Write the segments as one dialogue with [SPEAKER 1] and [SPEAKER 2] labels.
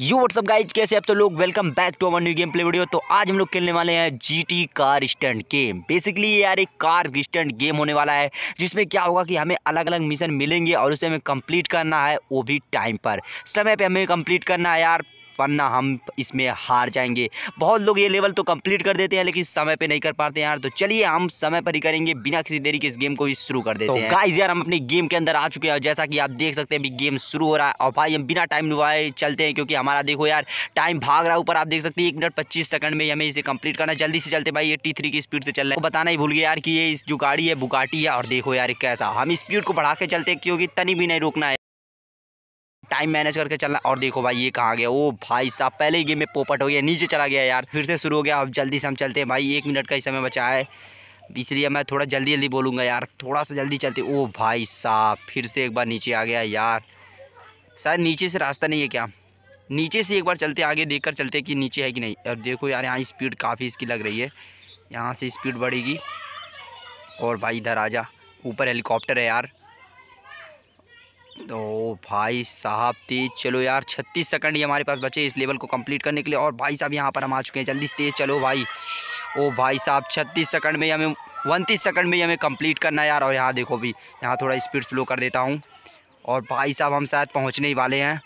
[SPEAKER 1] You what's up guys कैसे आप तो लोग welcome back to our new game play video तो आज हम लोग खेलने वाले हैं GT car stand game basically ये यार एक कार स्टैंड गेम होने वाला है जिसमें क्या होगा कि हमें अलग अलग मिशन मिलेंगे और उसे हमें कंप्लीट करना है वो भी टाइम पर समय पे हमें कंप्लीट करना है यार वरना हम इसमें हार जाएंगे बहुत लोग ये लेवल तो कंप्लीट कर देते हैं लेकिन समय पर नहीं कर पाते यार तो चलिए हम समय पर ही करेंगे बिना किसी देरी के इस गेम को भी शुरू कर देते तो हैं गाइज यार हम अपनी गेम के अंदर आ चुके हैं जैसा कि आप देख सकते हैं अभी गेम शुरू हो रहा है और भाई हम बिना टाइम डुबाए चलते हैं क्योंकि हमारा देखो यार टाइम भाग रहा है ऊपर आप देख सकते हैं एक मिनट पच्चीस सेकंड में हमें इसे कम्प्लीट करना जल्दी से चलते भाई ये टी की स्पीड से चल रहा है बताना ही भूल गया यार कि ये जो गाड़ी है बुगाटी है और देखो यार कैसा हम स्पीड को बढ़ा के चलते क्योंकि तनी भी नहीं रोकना है टाइम मैनेज करके चलना और देखो भाई ये कहाँ गया ओ भाई साहब पहले ही गेम में पोपट हो गया नीचे चला गया यार फिर से शुरू हो गया अब जल्दी से हम चलते हैं भाई एक मिनट का ही समय बचा है इसलिए मैं थोड़ा जल्दी जल्दी बोलूँगा यार थोड़ा सा जल्दी चलते ओ भाई साहब फिर से एक बार नीचे आ गया यार सर नीचे से रास्ता नहीं है क्या नीचे से एक बार चलते आगे देख कर चलते कि नीचे है कि नहीं और देखो यार यहाँ स्पीड काफ़ी इसकी लग रही है यहाँ से स्पीड बढ़ेगी और भाई इधर आ ऊपर हेलीकॉप्टर है यार तो भाई साहब तेज़ चलो यार छत्तीस सेकंड ही हमारे पास बचे इस लेवल को कंप्लीट करने के लिए और भाई साहब यहाँ पर हम आ चुके हैं जल्दी से तेज़ चलो भाई ओ भाई साहब छत्तीस सेकंड में हमें उनतीस सेकंड में ही हमें कंप्लीट करना है यार और यहाँ देखो भी यहाँ थोड़ा स्पीड स्लो कर देता हूँ और भाई साहब हम शायद पहुँचने ही वाले हैं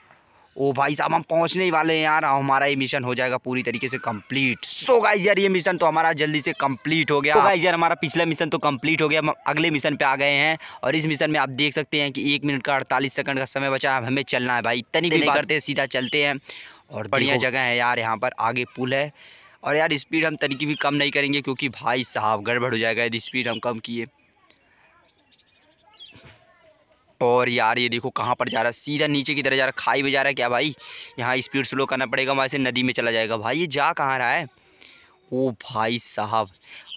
[SPEAKER 1] ओ भाई साहब हम पहुंचने ही वाले हैं यार हमारा ये मिशन हो जाएगा पूरी तरीके से कंप्लीट सो गाइज यार ये मिशन तो हमारा जल्दी से कंप्लीट हो गया तो गाइज यार हमारा पिछला मिशन तो कंप्लीट हो गया हम अगले मिशन पे आ गए हैं और इस मिशन में आप देख सकते हैं कि एक मिनट का अड़तालीस सेकंड का समय बचा है हमें चलना है भाई इतनी भी करते हैं सीधा चलते हैं और बढ़िया जगह है यार यहाँ पर आगे पुल है और यार स्पीड हम तरीके भी कम नहीं करेंगे क्योंकि भाई साहब गड़बड़ हो जाएगा यदि स्पीड हम कम किए और यार ये देखो कहाँ पर जा रहा है सीधा नीचे की तरह जा रहा है खाई में जा रहा है क्या भाई यहाँ स्पीड स्लो करना पड़ेगा वहाँ से नदी में चला जाएगा भाई ये जा कहाँ रहा है ओ भाई साहब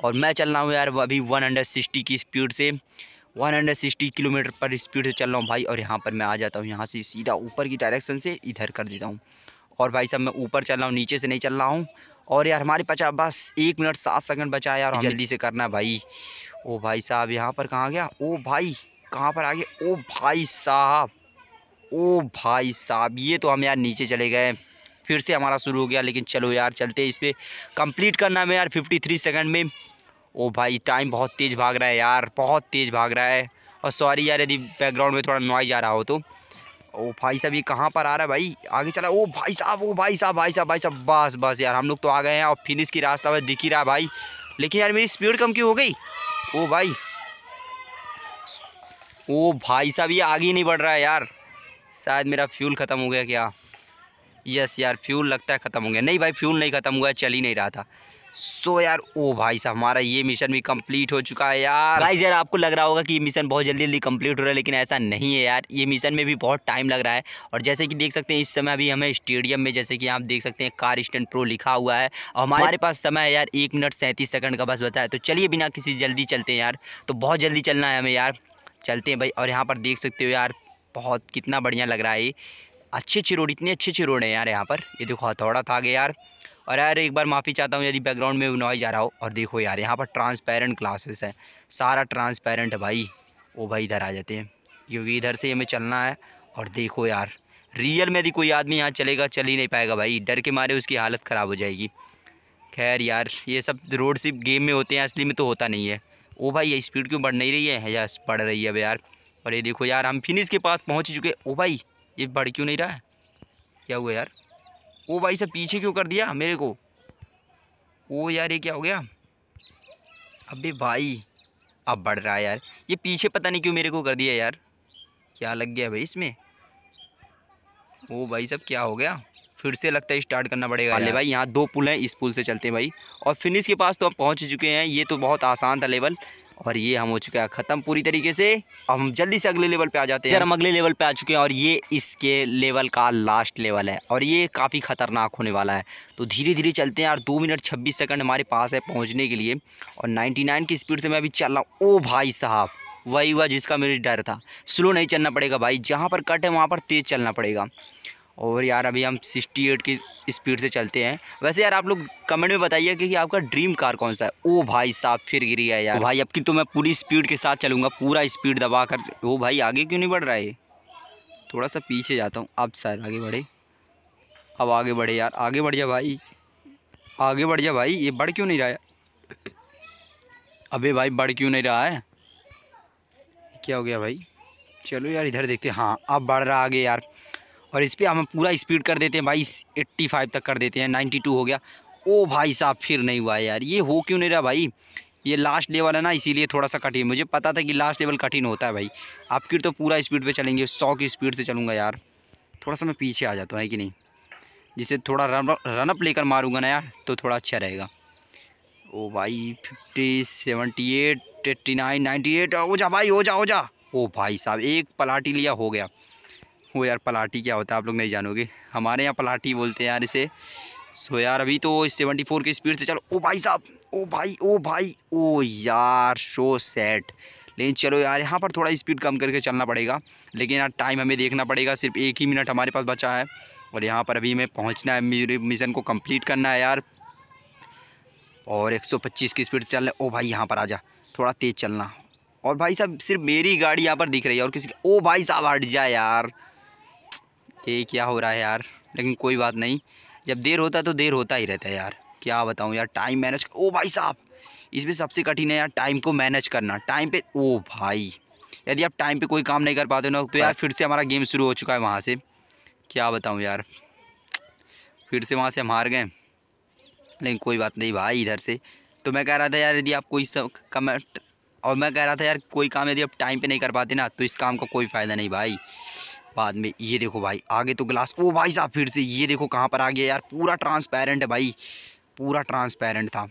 [SPEAKER 1] और मैं चल रहा हूँ यार अभी 160 की स्पीड से 160 किलोमीटर पर स्पीड से चल रहा हूँ भाई और यहाँ पर मैं आ जाता हूँ यहाँ से सीधा ऊपर की डायरेक्शन से इधर कर देता हूँ और भाई साहब मैं ऊपर चल रहा हूँ नीचे से नहीं चल रहा हूँ और यार हमारे पचास बस एक मिनट सात सेकंड बचा है यार जल्दी से करना भाई ओ भाई साहब यहाँ पर कहाँ गया ओ भाई कहाँ पर आ गए ओ भाई साहब ओ भाई साहब ये तो हम यार नीचे चले गए फिर से हमारा शुरू हो गया लेकिन चलो यार चलते इस पर कंप्लीट करना है यार फिफ्टी थ्री सेकेंड में ओ भाई टाइम बहुत तेज़ भाग रहा है यार बहुत तेज़ भाग रहा है और सॉरी यार यदि बैकग्राउंड में थोड़ा नॉइज आ रहा हो तो ओ भाई साहब ये कहाँ पर आ रहा है भाई आगे चला ओ भाई साहब ओ भाई साहब भाई साहब भाई साहब बस बस यार हम लोग तो आ गए हैं और फिनिश की रास्ता में दिख ही रहा भाई लेकिन यार मेरी स्पीड कम क्यों हो गई ओ भाई ओ भाई साहब ये आगे नहीं बढ़ रहा है यार शायद मेरा फ्यूल ख़त्म हो गया क्या यस यार फ्यूल लगता है ख़त्म हो गया नहीं भाई फ्यूल नहीं ख़त्म हुआ चल ही नहीं रहा था सो यार ओ भाई साहब हमारा ये मिशन भी कंप्लीट हो चुका है यार गाइस यार आपको लग रहा होगा कि ये मिशन बहुत जल्दी जल्दी कंप्लीट हो रहा है लेकिन ऐसा नहीं है यार ये मिशन में भी बहुत टाइम लग रहा है और जैसे कि देख सकते हैं इस समय अभी हमें स्टेडियम में जैसे कि आप देख सकते हैं कार स्टैंड प्रो लिखा हुआ है और हमारे पास समय है यार एक मिनट सैंतीस सेकंड का बस बताया तो चलिए बिना किसी जल्दी चलते हैं यार तो बहुत जल्दी चलना है हमें यार चलते हैं भाई और यहाँ पर देख सकते हो यार बहुत कितना बढ़िया लग रहा है ये अच्छे अच्छी रोड इतने अच्छे अच्छे रोड हैं यार यहाँ पर ये देखो हथौड़ा था आगे यार और यार एक बार माफ़ी चाहता हूँ यदि बैकग्राउंड में नॉइज आ रहा हो और देखो यार यहाँ पर ट्रांसपेरेंट क्लासेस है सारा ट्रांसपेरेंट है भाई वो भाई इधर आ जाते हैं क्योंकि इधर से हमें चलना है और देखो यार रियल में यदि कोई आदमी यहाँ चलेगा चल ही नहीं पाएगा भाई डर के मारे उसकी हालत ख़राब हो जाएगी खैर यार ये सब रोड सिर्फ गेम में होते हैं असली में तो होता नहीं है ओ भाई ये स्पीड क्यों बढ़ नहीं रही है यार बढ़ रही है अब यार और ये देखो यार हम फिनिश के पास पहुँच चुके ओ भाई ये बढ़ क्यों नहीं रहा है क्या हुआ यार ओ भाई सब पीछे क्यों कर दिया मेरे को ओ यार ये क्या हो गया अबे भाई अब बढ़ रहा है यार ये पीछे पता नहीं क्यों मेरे को कर दिया यार क्या लग गया भाई इसमें ओ भाई सब क्या हो गया फिर से लगता है स्टार्ट करना पड़ेगा अले भाई यहाँ दो पुल हैं इस पुल से चलते हैं भाई और फिनिश के पास तो हम पहुँच चुके हैं ये तो बहुत आसान था लेवल और ये हम हो चुके हैं ख़त्म पूरी तरीके से अब हम जल्दी से अगले लेवल पे आ जाते हैं जब हम अगले लेवल पे आ चुके हैं और ये इसके लेवल का लास्ट लेवल है और ये काफ़ी ख़तरनाक होने वाला है तो धीरे धीरे चलते हैं यार दो मिनट छब्बीस सेकंड हमारे पास है पहुँचने के लिए और 99 की स्पीड से मैं अभी चल रहा हूँ ओ भाई साहब वही हुआ जिसका मेरे डर था स्लो नहीं चलना पड़ेगा भाई जहाँ पर कट है वहाँ पर तेज़ चलना पड़ेगा और यार अभी हम सिक्सटी एट की स्पीड से चलते हैं वैसे यार आप लोग कमेंट में बताइए कि आपका ड्रीम कार कौन सा है ओ भाई साहब फिर गिरी है यार भाई अब की तो मैं पूरी स्पीड के साथ चलूँगा पूरा स्पीड दबा कर ओ भाई आगे क्यों नहीं बढ़ रहा है थोड़ा सा पीछे जाता हूँ अब शायद आगे बढ़े अब आगे बढ़े यार आगे बढ़ जा भाई आगे बढ़ जा भाई ये बढ़ क्यों नहीं रहा है अबे भाई बढ़ क्यों नहीं रहा है क्या हो गया भाई चलो यार इधर देखते हाँ अब बढ़ रहा आगे यार और इस पर हम पूरा स्पीड कर देते हैं भाई एट्टी फाइव तक कर देते हैं नाइन्टी टू हो गया ओ भाई साहब फिर नहीं हुआ यार ये हो क्यों नहीं रहा भाई ये लास्ट लेवल है ना इसीलिए थोड़ा सा कठिन मुझे पता था कि लास्ट लेवल कठिन होता है भाई आपकी तो पूरा स्पीड पर चलेंगे सौ की स्पीड से चलूँगा यार थोड़ा सा मैं पीछे आ जाता हूँ है कि नहीं जिससे थोड़ा रन रनअप लेकर मारूँगा ना यार तो थोड़ा अच्छा रहेगा ओ भाई fifty seventy eight eighty nine ninety eight हो जा भाई हो जा हो जा ओ भाई साहब एक पलाटी लिया हो गया वो यार पलाटी क्या होता है आप लोग नहीं जानोगे हमारे यहाँ पलाटी बोलते हैं यार इसे सो यार अभी तो सेवेंटी फोर की स्पीड से चलो ओ भाई साहब ओ भाई ओ भाई ओ यार शो सेट लेकिन चलो यार यहाँ पर थोड़ा स्पीड कम करके चलना पड़ेगा लेकिन यार टाइम हमें देखना पड़ेगा सिर्फ एक ही मिनट हमारे पास बचा है और यहाँ पर अभी हमें पहुँचना है मेरे मिशन को कम्प्लीट करना है यार और 125 की स्पीड से चल रहे ओ भाई यहाँ पर आ जा थोड़ा तेज़ चलना और भाई साहब सिर्फ मेरी गाड़ी यहाँ पर दिख रही है और किसी ओ भाई साहब हट जा यार ये क्या हो रहा है यार लेकिन कोई बात नहीं जब देर होता है तो देर होता ही रहता है यार क्या बताऊँ यार टाइम मैनेज ओ भाई साहब इसमें सबसे कठिन है यार टाइम को मैनेज करना टाइम पे ओ भाई यदि आप टाइम पे कोई काम नहीं कर पाते ना तो यार हाँ। फिर से हमारा गेम शुरू हो चुका है वहाँ से क्या बताऊँ यार फिर से वहाँ से हम हार गए लेकिन कोई बात नहीं भाई इधर से तो मैं कह रहा था यार यदि आप कोई कमेंट और मैं कह रहा था यार कोई काम यदि आप टाइम पर नहीं कर पाते ना तो इस काम का कोई फ़ायदा नहीं भाई बाद में ये देखो भाई आगे तो ग्लास ओ भाई साहब फिर से ये देखो कहाँ पर आ गया यार पूरा ट्रांसपेरेंट है भाई पूरा ट्रांसपेरेंट था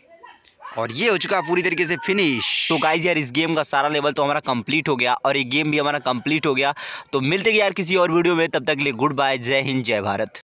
[SPEAKER 1] और ये हो चुका पूरी तरीके से फिनिश तो गाइज यार इस गेम का सारा लेवल तो हमारा कंप्लीट हो गया और ये गेम भी हमारा कंप्लीट हो गया तो मिलते यार किसी और वीडियो में तब तक के लिए गुड बाय जय हिंद जय भारत